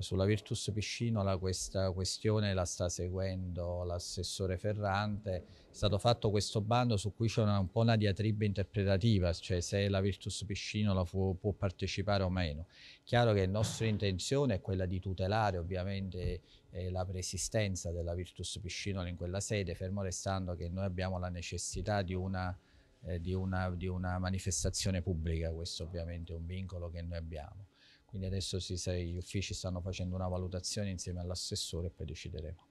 Sulla Virtus Piscinola questa questione la sta seguendo l'assessore Ferrante, è stato fatto questo bando su cui c'è un po' una diatriba interpretativa, cioè se la Virtus Piscinola fu, può partecipare o meno. Chiaro che la nostra intenzione è quella di tutelare ovviamente eh, la preesistenza della Virtus Piscinola in quella sede, fermo restando che noi abbiamo la necessità di una... Eh, di, una, di una manifestazione pubblica, questo ovviamente è un vincolo che noi abbiamo. Quindi adesso si, sa, gli uffici stanno facendo una valutazione insieme all'assessore e poi decideremo.